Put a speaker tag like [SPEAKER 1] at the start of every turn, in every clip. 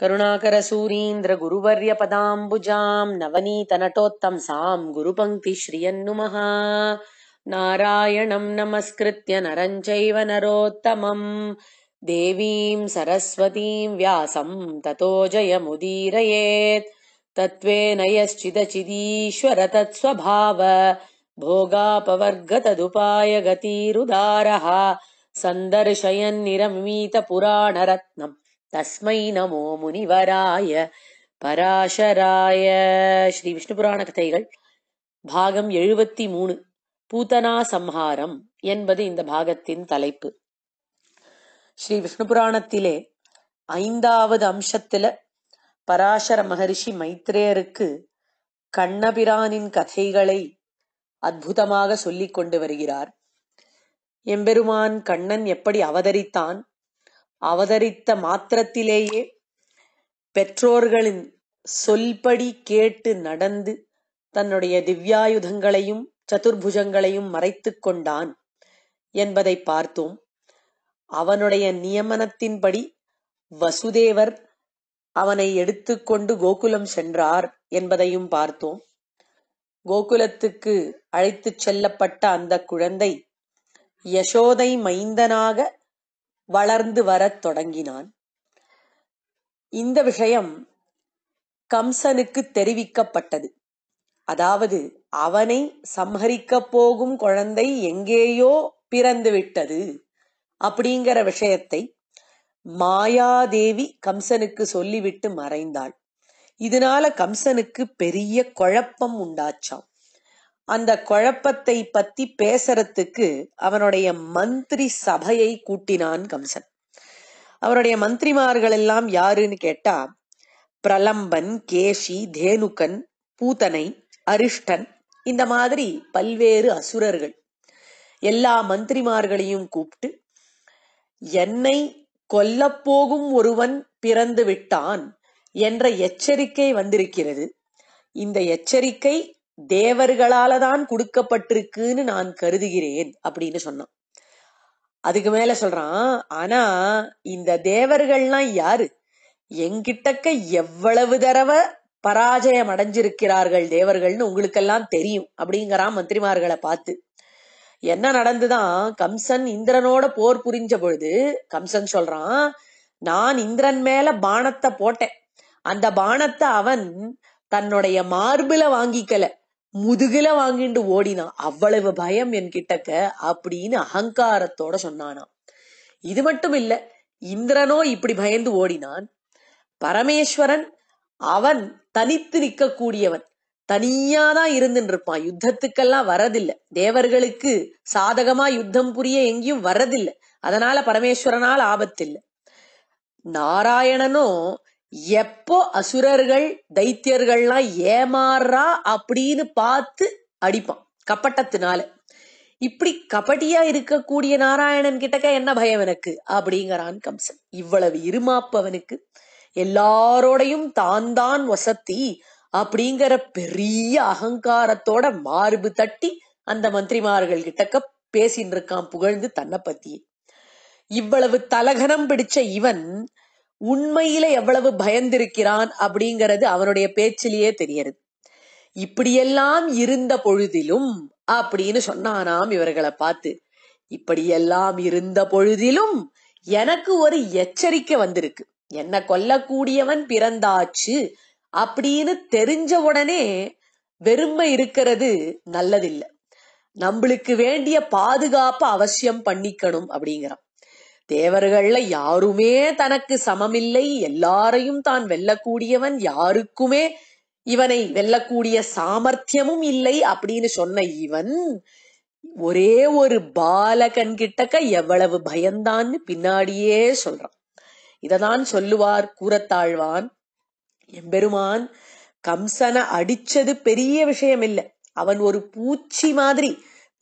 [SPEAKER 1] करुणाकरसूरीन्द्रगुरुवर्यपदाम्बुजाम् नवनीतनटोत्तम् साम् गुरुपङ्क्ति श्रियन् नारायणम् नमस्कृत्य नरम् चैव नरोत्तमम् देवीम् सरस्वतीम् व्यासम् ततो जयमुदीरयेत् तत्त्वेन यश्चिदचिदीश्वर तत्स्वभाव भोगापवर्गतदुपायगतिरुदारः सन्दर्शयन्निरमीतपुराणरत्नम् தஸ்மை நமோ முனிவராய பராசராய ஸ்ரீ விஷ்ணு புராண கதைகள் பாகம் எழுபத்தி மூணு பூதனா சம்ஹாரம் என்பது இந்த பாகத்தின் தலைப்பு ஸ்ரீ விஷ்ணு புராணத்திலே ஐந்தாவது அம்சத்துல பராசர மகரிஷி மைத்ரேயருக்கு கண்ணபிரானின் கதைகளை அற்புதமாக சொல்லிக் கொண்டு வருகிறார் எம்பெருமான் கண்ணன் எப்படி அவதரித்தான் அவதரித்த மாத்திரத்திலேயே பெற்றோர்களின் சொல்படி கேட்டு நடந்து தன்னுடைய திவ்யாயுதங்களையும் சதுர்புஜங்களையும் மறைத்து கொண்டான் என்பதை பார்த்தோம் அவனுடைய நியமனத்தின்படி வசுதேவர் அவனை எடுத்துக்கொண்டு கோகுலம் சென்றார் என்பதையும் பார்த்தோம் கோகுலத்துக்கு அழைத்துச் செல்லப்பட்ட அந்த குழந்தை யசோதை மைந்தனாக வளர்ந்து வரத் தொடங்கினான். இந்த விஷயம் கம்சனுக்கு தெரிவிக்கப்பட்டது. அதாவது அவனை சம்ஹரிக்கப் போகும் குழந்தை எங்கேயோ பிறந்து விட்டது அப்படிங்கிற விஷயத்தை மாயாதேவி கம்சனுக்கு சொல்லிவிட்டு மறைந்தாள். இதனால கம்சனுக்கு பெரிய குழப்பம் உண்டாச்சாம். அந்த குழப்பத்தை பத்தி பேசறதுக்கு அவனுடைய மந்திரி சபையை கூட்டினான் கம்சன் அவருடைய மந்திரிமார்கள் எல்லாம் யாருன்னு கேட்டா பிரலம்பன் கேஷி தேனுக்கன் பூதனை அரிஷ்டன் இந்த மாதிரி பல்வேறு அசுரர்கள் எல்லா மந்திரிமார்களையும் கூப்பிட்டு என்னை கொல்லப்போகும் ஒருவன் பிறந்து விட்டான் என்ற எச்சரிக்கை வந்திருக்கிறது இந்த எச்சரிக்கை தேவர்களால தான் கொடுக்கப்பட்டிருக்குன்னு நான் கருதுகிறேன் அப்படின்னு சொன்னான் அதுக்கு மேல சொல்றான் ஆனா இந்த தேவர்கள்லாம் யாரு எங்கிட்டக்க எவ்வளவு தடவை பராஜயம் அடைஞ்சிருக்கிறார்கள் தேவர்கள்னு உங்களுக்கெல்லாம் தெரியும் அப்படிங்கிறான் மந்திரிமார்களை பார்த்து என்ன நடந்துதான் கம்சன் இந்திரனோட போர் புரிஞ்ச பொழுது கம்சன் சொல்றான் நான் இந்திரன் மேல பானத்தை போட்டேன் அந்த பானத்தை அவன் தன்னுடைய மார்பில வாங்கிக்கல முதுகில வாங்கிட்டு ஓடினான் அவ்வளவு பயம் என் கிட்டக்க அப்படின்னு அகங்காரத்தோட சொன்னானா இது மட்டும் இல்ல இந்திரனோ இப்படி பயந்து ஓடினான் பரமேஸ்வரன் அவன் தனித்து நிற்கக்கூடியவன் தனியாதான் இருந்துட்டு இருப்பான் யுத்தத்துக்கெல்லாம் வரதில்லை தேவர்களுக்கு சாதகமா யுத்தம் புரிய எங்கேயும் வரதில்லை அதனால பரமேஸ்வரனால் ஆபத்தில்லை நாராயணனும் எப்போ அசுரர்கள் தைத்தியர்கள்லாம் ஏமாறா அப்படின்னு பார்த்து அடிப்பான் கப்பட்டத்தினால இப்படி கபடியா இருக்கக்கூடிய நாராயணன் கிட்டக்க என்ன பயம் எனக்கு அப்படிங்கிறான் கம்சன் இவ்வளவு இருமாப்பவனுக்கு எல்லாரோடையும் தான் தான் வசத்தி அப்படிங்கிற பெரிய அகங்காரத்தோட மார்பு தட்டி அந்த மந்திரிமார்கள் கிட்டக்க பேசின்னு இருக்கான் புகழ்ந்து தன்னை பத்தியே இவ்வளவு தலகனம் பிடிச்ச இவன் உண்மையில எவ்வளவு பயந்திருக்கிறான் அப்படிங்கிறது அவனுடைய பேச்சிலேயே தெரியறது இப்படியெல்லாம் இருந்த பொழுதிலும் அப்படின்னு சொன்னானாம் இவர்களை பார்த்து இப்படியெல்லாம் இருந்த பொழுதிலும் எனக்கு ஒரு எச்சரிக்கை வந்திருக்கு என்ன கொல்லக்கூடியவன் பிறந்தாச்சு அப்படின்னு தெரிஞ்ச உடனே வெறுமை இருக்கிறது நல்லதில்லை நம்மளுக்கு வேண்டிய பாதுகாப்பு அவசியம் பண்ணிக்கணும் அப்படிங்கிறான் தேவர்கள்ல யாருமே தனக்கு சமமில்லை எல்லாரையும் தான் வெல்லக்கூடியவன் யாருக்குமே இவனை வெல்லக்கூடிய சாமர்த்தியமும் இல்லை அப்படின்னு சொன்ன இவன் ஒரே ஒரு பாலகன் கிட்டக்க எவ்வளவு பயந்தான்னு பின்னாடியே சொல்றான் இததான் சொல்லுவார் கூறத்தாழ்வான் எம்பெருமான் கம்சனை அடிச்சது பெரிய விஷயம் இல்லை அவன் ஒரு பூச்சி மாதிரி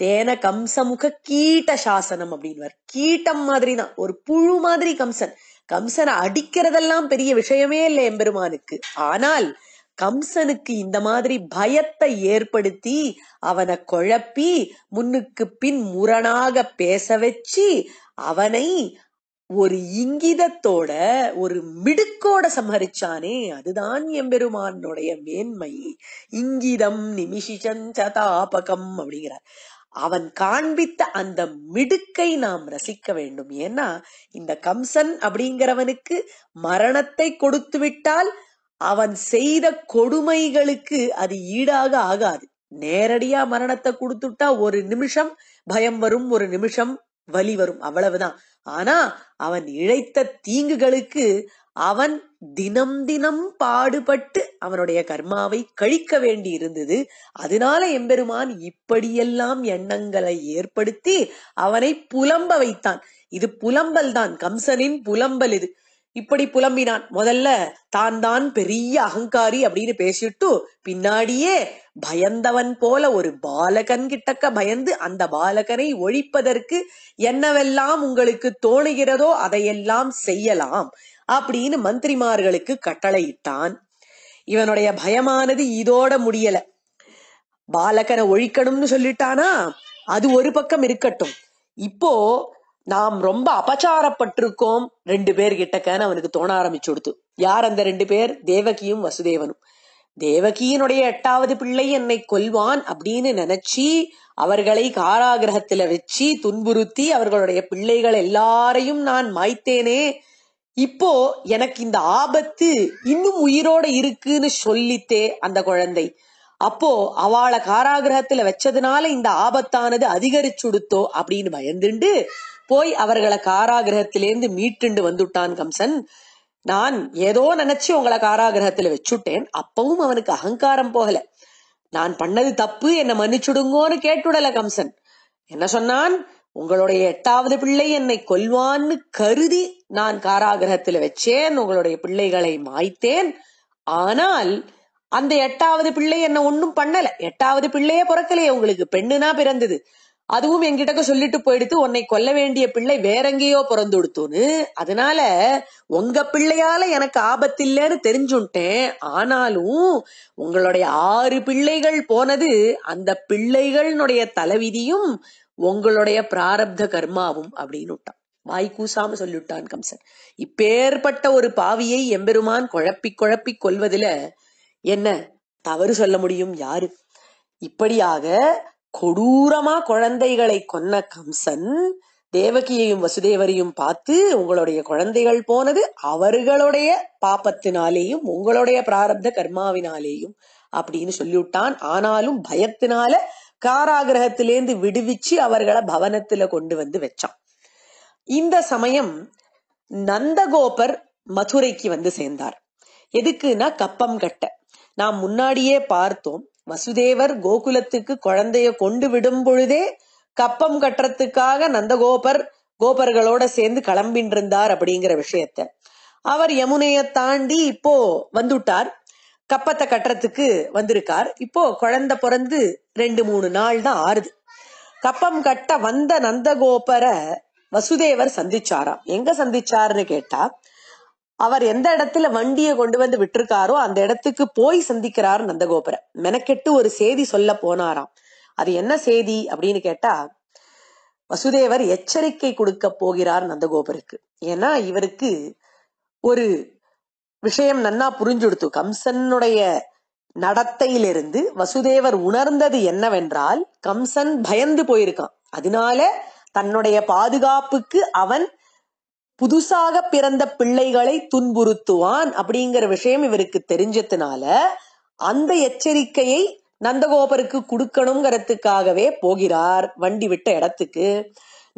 [SPEAKER 1] தேன கம்சமுக கீட்ட சாசனம் அப்படின்வார் கீட்டம் மாதிரி தான் ஒரு புழு மாதிரி கம்சன் கம்சனை அடிக்கிறதெல்லாம் பெரிய விஷயமே இல்லை எம்பெருமானுக்கு ஆனால் கம்சனுக்கு இந்த மாதிரி பயத்தை ஏற்படுத்தி அவனை குழப்பி முன்னுக்கு பின் முரணாக பேச வச்சு அவனை ஒரு இங்கிதத்தோட ஒரு மிடுக்கோட சம்ஹரிச்சானே அதுதான் எம்பெருமானுடைய மேன்மை இங்கிதம் நிமிஷிச்சந்தாபகம் அப்படிங்கிறார் அவன் காண்பித்த அந்த மிடுக்கை நாம் ரசிக்க வேண்டும் ஏன்னா இந்த கம்சன் அப்படிங்கிறவனுக்கு மரணத்தை கொடுத்து விட்டால் அவன் செய்த கொடுமைகளுக்கு அது ஈடாக ஆகாது நேரடியா மரணத்தை கொடுத்துட்டா ஒரு நிமிஷம் பயம் வரும் ஒரு நிமிஷம் வலி வரும் அவ்வளவுதான் ஆனா அவன் இழைத்த தீங்குகளுக்கு அவன் தினம் தினம் பாடுபட்டு அவனுடைய கர்மாவை கழிக்க வேண்டி இருந்தது அதனால எம்பெருமான் இப்படியெல்லாம் எண்ணங்களை ஏற்படுத்தி அவனை புலம்ப வைத்தான் இது புலம்பல் தான் கம்சனின் புலம்பல் இது இப்படி புலம்பினான் முதல்ல தான் தான் பெரிய அகங்காரி அப்படின்னு பேசிட்டு பின்னாடியே பயந்தவன் போல ஒரு பாலகன் கிட்டக்க பயந்து அந்த பாலகனை ஒழிப்பதற்கு என்னவெல்லாம் உங்களுக்கு தோணுகிறதோ அதையெல்லாம் செய்யலாம் அப்படின்னு மந்திரிமார்களுக்கு கட்டளையிட்டான் இவனுடைய பயமானது இதோட முடியல பாலகனை ஒழிக்கணும்னு சொல்லிட்டானா அது ஒரு பக்கம் இருக்கட்டும் இப்போ நாம் ரொம்ப அபச்சாரப்பட்டிருக்கோம் ரெண்டு பேர் கிட்டக்கான அவனுக்கு தோண ஆரம்பிச்சு கொடுத்து யார் அந்த ரெண்டு பேர் தேவகியும் வசுதேவனும் தேவகியினுடைய எட்டாவது பிள்ளை என்னை கொல்வான் அப்படின்னு நினைச்சி அவர்களை காராகிரகத்துல வச்சு துன்புறுத்தி அவர்களுடைய பிள்ளைகள் எல்லாரையும் நான் மாய்த்தேனே இப்போ எனக்கு இந்த ஆபத்து இன்னும் உயிரோட இருக்குன்னு சொல்லித்தே அந்த குழந்தை அப்போ அவளை காராகிரகத்துல வச்சதுனால இந்த ஆபத்தானது அதிகரிச்சுடுத்தோ அப்படின்னு பயந்துண்டு போய் அவர்களை காராகிரகத்திலேருந்து மீட்டுண்டு வந்துட்டான் கம்சன் நான் ஏதோ நினைச்சு உங்களை காராகிரகத்துல வச்சுட்டேன் அப்பவும் அவனுக்கு அகங்காரம் போகல நான் பண்ணது தப்பு என்ன மன்னிச்சுடுங்கோன்னு கேட்டுடல கம்சன் என்ன சொன்னான் உங்களுடைய எட்டாவது பிள்ளை என்னை கொல்வான்னு கருதி நான் காராகிரகத்தில் வச்சேன் உங்களுடைய பிள்ளைகளை மாய்த்தேன் ஆனால் அந்த எட்டாவது பிள்ளை என்ன ஒண்ணும் பண்ணல எட்டாவது பிள்ளையே பிறக்கலையே உங்களுக்கு பெண்ணுனா பிறந்தது அதுவும் என்கிட்ட சொல்லிட்டு போயிடுத்து உன்னை கொல்ல வேண்டிய பிள்ளை வேற எங்கேயோ பிறந்து கொடுத்தோன்னு அதனால உங்க பிள்ளையால எனக்கு இல்லைன்னு தெரிஞ்சுட்டேன் ஆனாலும் உங்களுடைய ஆறு பிள்ளைகள் போனது அந்த பிள்ளைகளுடைய தலைவிதியும் உங்களுடைய பிராரப்த கர்மாவும் அப்படின்னு விட்டான் வாய் கூசாம சொல்லிவிட்டான் கம்சன் இப்பேற்பட்ட ஒரு பாவியை எம்பெருமான் குழப்பி குழப்பி கொள்வதில என்ன தவறு சொல்ல முடியும் யாரு இப்படியாக கொடூரமா குழந்தைகளை கொன்ன கம்சன் தேவகியையும் வசுதேவரையும் பார்த்து உங்களுடைய குழந்தைகள் போனது அவர்களுடைய பாப்பத்தினாலேயும் உங்களுடைய பிராரப்த கர்மாவினாலேயும் அப்படின்னு சொல்லிவிட்டான் ஆனாலும் பயத்தினால காராகிரகத்திலேருந்து விடுவிச்சு அவர்களை பவனத்துல கொண்டு வந்து வச்சான் இந்த சமயம் நந்தகோபர் மதுரைக்கு வந்து சேர்ந்தார் எதுக்குன்னா கப்பம் கட்ட நாம் முன்னாடியே பார்த்தோம் வசுதேவர் கோகுலத்துக்கு குழந்தைய கொண்டு விடும் பொழுதே கப்பம் கட்டுறதுக்காக நந்தகோபர் கோபர்களோட சேர்ந்து கிளம்பின் இருந்தார் அப்படிங்கிற விஷயத்த அவர் யமுனையை தாண்டி இப்போ வந்துட்டார் கப்பத்தை கட்டுறதுக்கு வந்திருக்கார் இப்போ குழந்தை பிறந்து ரெண்டு மூணு நாள் தான் ஆறுது கப்பம் கட்ட வந்த நந்தகோபர வசுதேவர் சந்திச்சாராம் எங்க சந்திச்சாருன்னு கேட்டா அவர் எந்த இடத்துல வண்டியை கொண்டு வந்து விட்டுருக்காரோ அந்த இடத்துக்கு போய் சந்திக்கிறார் நந்தகோபுர மெனக்கெட்டு ஒரு செய்தி சொல்ல போனாராம் அது என்ன செய்தி அப்படின்னு கேட்டா வசுதேவர் எச்சரிக்கை கொடுக்க போகிறார் நந்தகோபுருக்கு ஏன்னா இவருக்கு ஒரு விஷயம் நன்னா புரிஞ்சுடுத்து கம்சனுடைய நடத்தையிலிருந்து வசுதேவர் உணர்ந்தது என்னவென்றால் கம்சன் பயந்து போயிருக்கான் அதனால தன்னுடைய பாதுகாப்புக்கு அவன் புதுசாக பிறந்த பிள்ளைகளை துன்புறுத்துவான் அப்படிங்கிற விஷயம் இவருக்கு தெரிஞ்சதுனால அந்த எச்சரிக்கையை நந்தகோபருக்கு கொடுக்கணுங்கிறதுக்காகவே போகிறார் வண்டி விட்ட இடத்துக்கு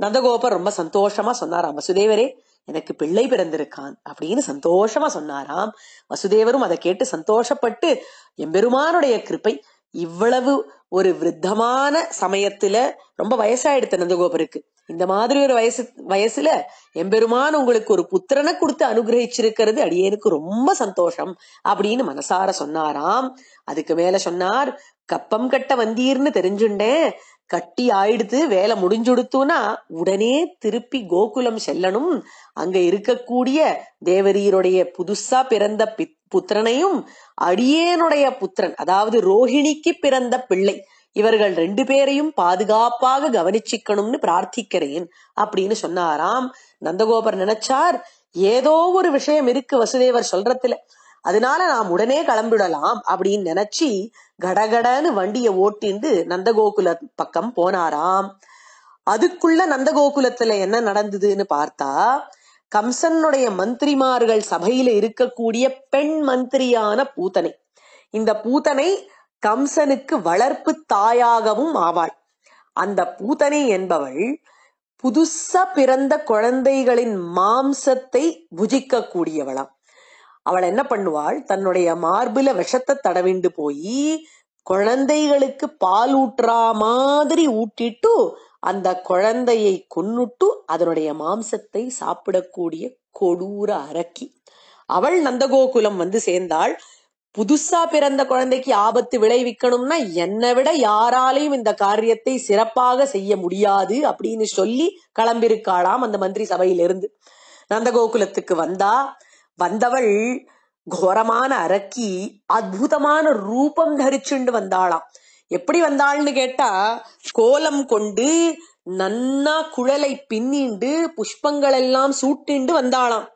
[SPEAKER 1] நந்தகோபர் ரொம்ப சந்தோஷமா சொன்னாராம் வசுதேவரே எனக்கு பிள்ளை பிறந்திருக்கான் அப்படின்னு சந்தோஷமா சொன்னாராம் வசுதேவரும் அதை கேட்டு சந்தோஷப்பட்டு எம்பெருமானுடைய கிருப்பை இவ்வளவு ஒரு விருத்தமான சமயத்துல ரொம்ப வயசாயிடுத்து நந்தகோபருக்கு இந்த மாதிரி ஒரு வயசு வயசுல எம்பெருமான் உங்களுக்கு ஒரு புத்திரனை கொடுத்து அனுகிரகிச்சிருக்கிறது அடியேனுக்கு ரொம்ப சந்தோஷம் அப்படின்னு மனசார சொன்னாராம் அதுக்கு மேல சொன்னார் கப்பம் கட்ட வந்தீர்னு தெரிஞ்சுண்டேன் கட்டி ஆயிடுத்து வேலை முடிஞ்சுடுத்துனா உடனே திருப்பி கோகுலம் செல்லணும் அங்க இருக்கக்கூடிய தேவரீருடைய புதுசா பிறந்த புத்திரனையும் அடியேனுடைய புத்திரன் அதாவது ரோஹிணிக்கு பிறந்த பிள்ளை இவர்கள் ரெண்டு பேரையும் பாதுகாப்பாக கவனிச்சிக்கணும்னு பிரார்த்திக்கிறேன் அப்படின்னு சொன்னாராம் நந்தகோபர் நினைச்சார் ஏதோ ஒரு விஷயம் இருக்கு வசுதேவர் சொல்றதுல அதனால நாம் உடனே கிளம்பிடலாம் அப்படின்னு நினைச்சு கடகடன்னு வண்டியை ஓட்டிண்டு நந்தகோகுல பக்கம் போனாராம் அதுக்குள்ள நந்தகோகுலத்துல என்ன நடந்ததுன்னு பார்த்தா கம்சனுடைய மந்திரிமார்கள் சபையில இருக்கக்கூடிய பெண் மந்திரியான பூத்தனை இந்த பூத்தனை கம்சனுக்கு வளர்ப்பு தாயாகவும் ஆவாள் அந்த பூத்தனை என்பவள் புதுசா பிறந்த குழந்தைகளின் மாம்சத்தை புஜிக்க கூடியவளாம் அவள் என்ன பண்ணுவாள் தன்னுடைய மார்பில விஷத்தை தடவிண்டு போய் குழந்தைகளுக்கு பால் ஊட்டுறா மாதிரி ஊட்டிட்டு அந்த குழந்தையை கொன்னுட்டு அதனுடைய மாம்சத்தை சாப்பிடக்கூடிய கொடூர அரக்கி அவள் நந்தகோகுலம் வந்து சேர்ந்தாள் புதுசா பிறந்த குழந்தைக்கு ஆபத்து விளைவிக்கணும்னா என்னை விட யாராலையும் இந்த காரியத்தை சிறப்பாக செய்ய முடியாது அப்படின்னு சொல்லி கிளம்பியிருக்காளாம் அந்த மந்திரி சபையிலிருந்து நந்தகோகுலத்துக்கு வந்தா வந்தவள் கோரமான அரக்கி அற்புதமான ரூபம் தரிச்சுண்டு வந்தாளாம் எப்படி வந்தாள்னு கேட்டா கோலம் கொண்டு நன்னா குழலை பின்னிண்டு புஷ்பங்கள் எல்லாம் சூட்டிண்டு வந்தாளாம்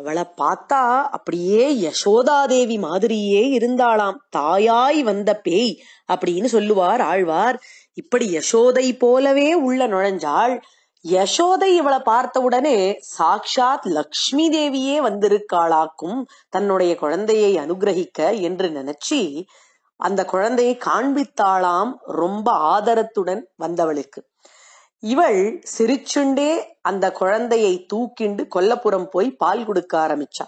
[SPEAKER 1] அவளை பார்த்தா அப்படியே யசோதாதேவி மாதிரியே இருந்தாளாம் தாயாய் வந்த பேய் அப்படின்னு சொல்லுவார் ஆழ்வார் இப்படி யசோதை போலவே உள்ள நுழைஞ்சாள் யசோதை இவளை பார்த்தவுடனே சாக்ஷாத் லக்ஷ்மி தேவியே வந்திருக்காளாக்கும் தன்னுடைய குழந்தையை அனுகிரகிக்க என்று நினைச்சி அந்த குழந்தையை காண்பித்தாளாம் ரொம்ப ஆதரத்துடன் வந்தவளுக்கு இவள் சிரிச்சுண்டே அந்த குழந்தையை தூக்கிண்டு கொல்லப்புறம் போய் பால் கொடுக்க ஆரம்பிச்சா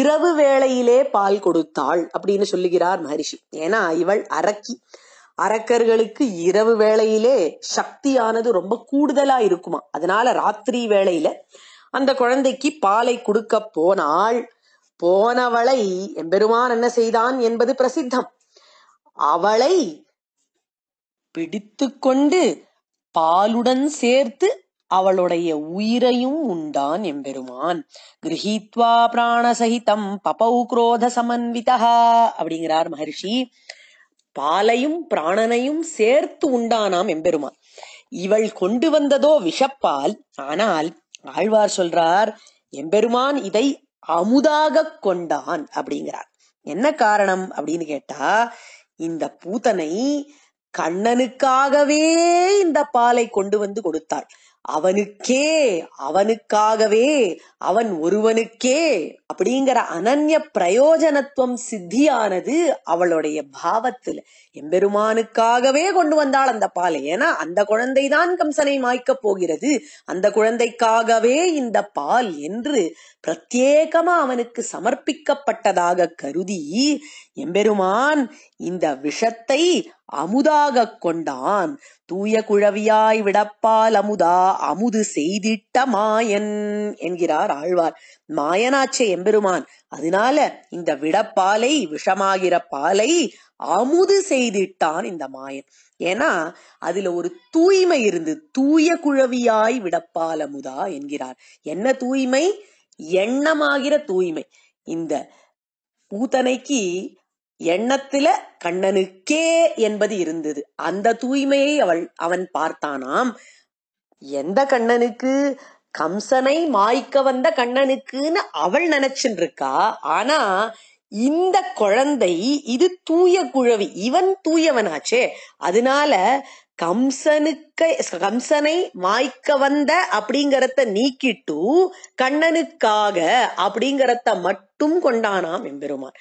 [SPEAKER 1] இரவு வேளையிலே பால் கொடுத்தாள் அப்படின்னு சொல்லுகிறார் மகரிஷி ஏன்னா இவள் அரக்கி அரக்கர்களுக்கு இரவு வேளையிலே சக்தியானது ரொம்ப கூடுதலா இருக்குமா அதனால ராத்திரி வேளையில அந்த குழந்தைக்கு பாலை கொடுக்க போனாள் போனவளை எம்பெருமான் என்ன செய்தான் என்பது பிரசித்தம் அவளை பிடித்து கொண்டு பாலுடன் சேர்த்து அவளுடைய உயிரையும் உண்டான் எம்பெருமான் கிரகித்வா சகிதம் பபௌ குரோத சமன்விதா அப்படிங்கிறார் மகர்ஷி பாலையும் பிராணனையும் சேர்த்து உண்டானாம் எம்பெருமான் இவள் கொண்டு வந்ததோ விஷப்பால் ஆனால் ஆழ்வார் சொல்றார் எம்பெருமான் இதை அமுதாக கொண்டான் அப்படிங்கிறார் என்ன காரணம் அப்படின்னு கேட்டா இந்த பூத்தனை கண்ணனுக்காகவே இந்த பாலை கொண்டு வந்து கொடுத்தாள் அவனுக்கே அவனுக்காகவே அவன் ஒருவனுக்கே அப்படிங்கிற அனன்ய பிரயோஜனத்துவம் சித்தியானது அவளுடைய பாவத்துல எம்பெருமானுக்காகவே கொண்டு வந்தாள் அந்த பாலை ஏன்னா அந்த குழந்தைதான் கம்சனை மாய்க்கப் போகிறது அந்த குழந்தைக்காகவே இந்த பால் என்று பிரத்யேகமா அவனுக்கு சமர்ப்பிக்கப்பட்டதாக கருதி எம்பெருமான் இந்த விஷத்தை அமுதாக கொண்டான் தூய குழவியாய் விடப்பால் அமுதா அமுது செய்திட்ட மாயன் என்கிறார் ஆழ்வார் மாயனாச்சே எம்பெருமான் அதனால இந்த விடப்பாலை விஷமாகிற பாலை அமுது செய்திட்டான் இந்த மாயன் ஏன்னா அதுல ஒரு தூய்மை இருந்து தூய குழவியாய் விடப்பால் அமுதா என்கிறார் என்ன தூய்மை எண்ணமாகிற தூய்மை இந்த பூத்தனைக்கு எண்ணத்தில கண்ணனுக்கே என்பது இருந்தது. அந்த தூய்மையை அவள் அவன் பார்த்தானாம். எந்த கண்ணனுக்கு? கம்சனை மாய்க்க வந்த கண்ணனுக்குன்னு அவள் நினைச்சுன்ருக்கா. ஆனா இந்த குழந்தை இது தூய குழவி. இவன் தூயவனாச்சே. அதனால கம்சனுக்கு கம்சனை மாய்க்க வந்த அப்படிங்கறத நீக்கிட்டு கண்ணனுக்காக அப்படிங்கறத மட்டும் கொண்டானாம் எம்பெருமான்.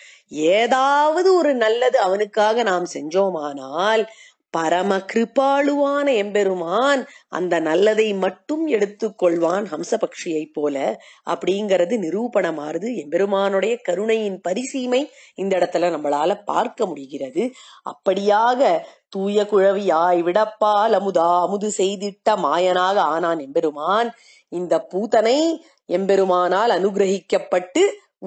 [SPEAKER 1] ஏதாவது ஒரு நல்லது அவனுக்காக நாம் செஞ்சோமானால் பரம கிருபாளுவான எம்பெருமான் அந்த நல்லதை மட்டும் எடுத்துக்கொள்வான் ஹம்சபக்ஷியை போல அப்படிங்கிறது நிரூபணமாறுது எம்பெருமானுடைய கருணையின் பரிசீமை இந்த இடத்துல நம்மளால பார்க்க முடிகிறது அப்படியாக தூய குழவியாய் விடப்பால் அமுதா அமுது செய்திட்ட மாயனாக ஆனான் எம்பெருமான் இந்த பூதனை எம்பெருமானால் அனுகிரகிக்கப்பட்டு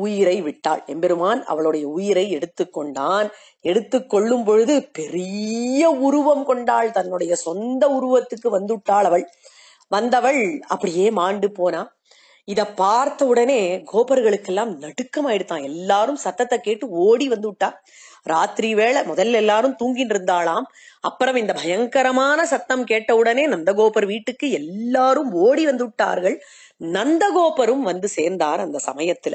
[SPEAKER 1] உயிரை விட்டாள் எம்பெருமான் அவளுடைய உயிரை எடுத்துக்கொண்டான் எடுத்துக்கொள்ளும் பொழுது பெரிய உருவம் கொண்டாள் தன்னுடைய சொந்த உருவத்துக்கு வந்துட்டாள் அவள் வந்தவள் அப்படியே மாண்டு போனா இத பார்த்த உடனே கோபர்களுக்கெல்லாம் நடுக்கமாயிடுதான் எல்லாரும் சத்தத்தை கேட்டு ஓடி வந்து விட்டா ராத்திரி வேளை முதல்ல எல்லாரும் தூங்கிட்டு இருந்தாளாம் அப்புறம் இந்த பயங்கரமான சத்தம் கேட்ட உடனே நந்தகோபர் வீட்டுக்கு எல்லாரும் ஓடி வந்து விட்டார்கள் நந்தகோபரும் வந்து சேர்ந்தார் அந்த சமயத்துல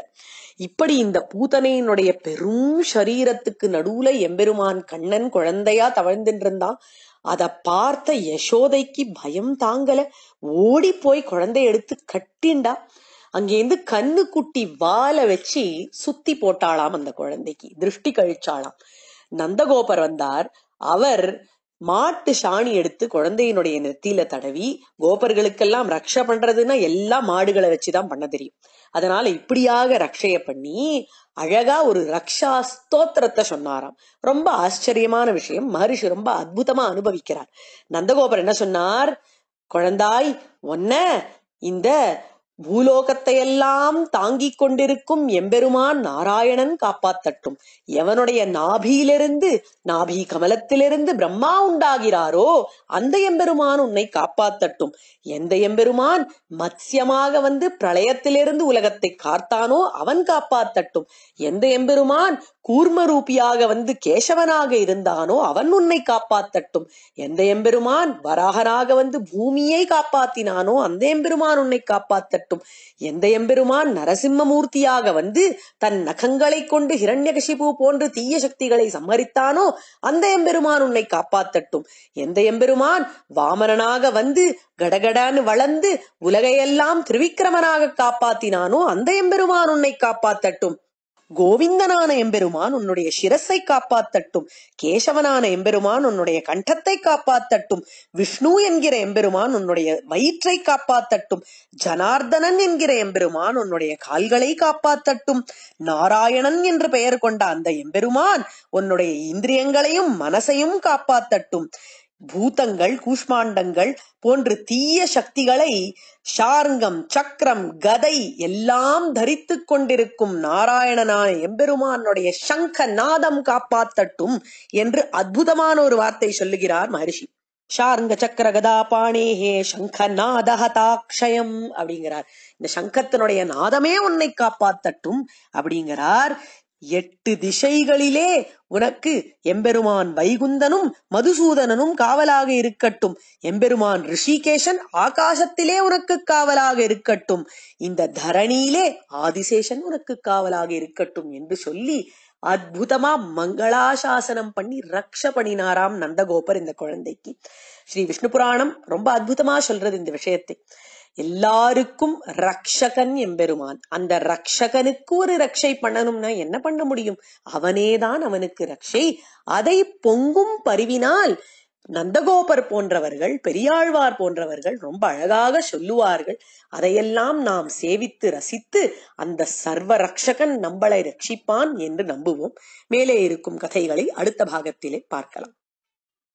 [SPEAKER 1] இப்படி இந்த பூதனையினுடைய பெரும் சரீரத்துக்கு நடுவுல எம்பெருமான் கண்ணன் குழந்தையா தவழ்ந்துருந்தான் அத பார்த்த யசோதைக்கு பயம் தாங்கல ஓடி போய் குழந்தைய எடுத்து கட்டிண்டா அங்கேருந்து கண்ணுக்குட்டி வாலை வச்சு சுத்தி போட்டாளாம் அந்த குழந்தைக்கு திருஷ்டி கழிச்சாளாம் நந்தகோபர் வந்தார் அவர் மாட்டு சாணி எடுத்து குழந்தையினுடைய நெத்தியில தடவி கோபர்களுக்கெல்லாம் ரக்ஷ பண்றதுன்னா எல்லா மாடுகளை வச்சுதான் பண்ண தெரியும் அதனால இப்படியாக ரக்ஷைய பண்ணி அழகா ஒரு ரக்ஷா ஸ்தோத்திரத்தை சொன்னாராம் ரொம்ப ஆச்சரியமான விஷயம் மகரிஷி ரொம்ப அற்புதமா அனுபவிக்கிறார் நந்தகோபர் என்ன சொன்னார் குழந்தாய் ஒன்ன இந்த பூலோகத்தையெல்லாம் தாங்கிக் கொண்டிருக்கும் எம்பெருமான் நாராயணன் காப்பாத்தட்டும் எவனுடைய நாபியிலிருந்து நாபி கமலத்திலிருந்து பிரம்மா உண்டாகிறாரோ அந்த எம்பெருமான் உன்னை காப்பாத்தட்டும் எந்த எம்பெருமான் மத்சியமாக வந்து பிரளயத்திலிருந்து உலகத்தை காத்தானோ அவன் காப்பாத்தட்டும் எந்த எம்பெருமான் கூர்மரூபியாக வந்து கேசவனாக இருந்தானோ அவன் உன்னை காப்பாத்தட்டும் எந்த எம்பெருமான் வராகனாக வந்து பூமியை காப்பாத்தினானோ அந்த எம்பெருமான் உன்னை காப்பாத்தட்டும் எந்த எம்பெருமான் நரசிம்மமூர்த்தியாக வந்து தன் நகங்களை கொண்டு ஹிரண்யகசிபு போன்று தீய சக்திகளை சம்மரித்தானோ அந்த எம்பெருமான் உன்னை காப்பாத்தட்டும் எந்த எம்பெருமான் வாமனனாக வந்து கடகடான்னு வளர்ந்து உலகையெல்லாம் திருவிக்கிரமனாக காப்பாத்தினானோ அந்த எம்பெருமான் உன்னை காப்பாத்தட்டும் கோவிந்தனான எம்பெருமான் உன்னுடைய சிரஸை காப்பாத்தட்டும் கேசவனான எம்பெருமான் உன்னுடைய கண்டத்தை காப்பாத்தட்டும் விஷ்ணு என்கிற எம்பெருமான் உன்னுடைய வயிற்றை காப்பாத்தட்டும் ஜனார்தனன் என்கிற எம்பெருமான் உன்னுடைய கால்களை காப்பாத்தட்டும் நாராயணன் என்று பெயர் கொண்ட அந்த எம்பெருமான் உன்னுடைய இந்திரியங்களையும் மனசையும் காப்பாத்தட்டும் பூதங்கள் கூஷ்மாண்டங்கள் போன்ற தீய சக்திகளை ஷார்ங்கம் சக்கரம் கதை எல்லாம் தரித்து கொண்டிருக்கும் நாராயணனான எம்பெருமானுடைய சங்க நாதம் காப்பாத்தட்டும் என்று அற்புதமான ஒரு வார்த்தை சொல்லுகிறார் மகரிஷி ஷாருங்க சக்கர கதா பாணேஹே சங்க நாதகதாட்சயம் அப்படிங்கிறார் இந்த சங்கத்தினுடைய நாதமே உன்னை காப்பாத்தட்டும் அப்படிங்கிறார் எட்டு திசைகளிலே உனக்கு எம்பெருமான் வைகுந்தனும் மதுசூதனனும் காவலாக இருக்கட்டும் எம்பெருமான் ரிஷிகேஷன் ஆகாசத்திலே உனக்கு காவலாக இருக்கட்டும் இந்த தரணியிலே ஆதிசேஷன் உனக்கு காவலாக இருக்கட்டும் என்று சொல்லி அற்புதமா மங்களாசாசனம் பண்ணி ரக்ஷ பண்ணினாராம் நந்தகோபர் இந்த குழந்தைக்கு ஸ்ரீ விஷ்ணு புராணம் ரொம்ப அற்புதமா சொல்றது இந்த விஷயத்தை எல்லாருக்கும் ரக்ஷகன் எம்பெருமான் அந்த ரக்ஷகனுக்கு ஒரு ரக்ஷை பண்ணணும்னா என்ன பண்ண முடியும் அவனேதான் அவனுக்கு ரக்ஷை அதை பொங்கும் பருவினால் நந்தகோபர் போன்றவர்கள் பெரியாழ்வார் போன்றவர்கள் ரொம்ப அழகாக சொல்லுவார்கள் அதையெல்லாம் நாம் சேவித்து ரசித்து அந்த சர்வ ரக்ஷகன் நம்மளை ரட்சிப்பான் என்று நம்புவோம் மேலே இருக்கும் கதைகளை அடுத்த பாகத்திலே பார்க்கலாம்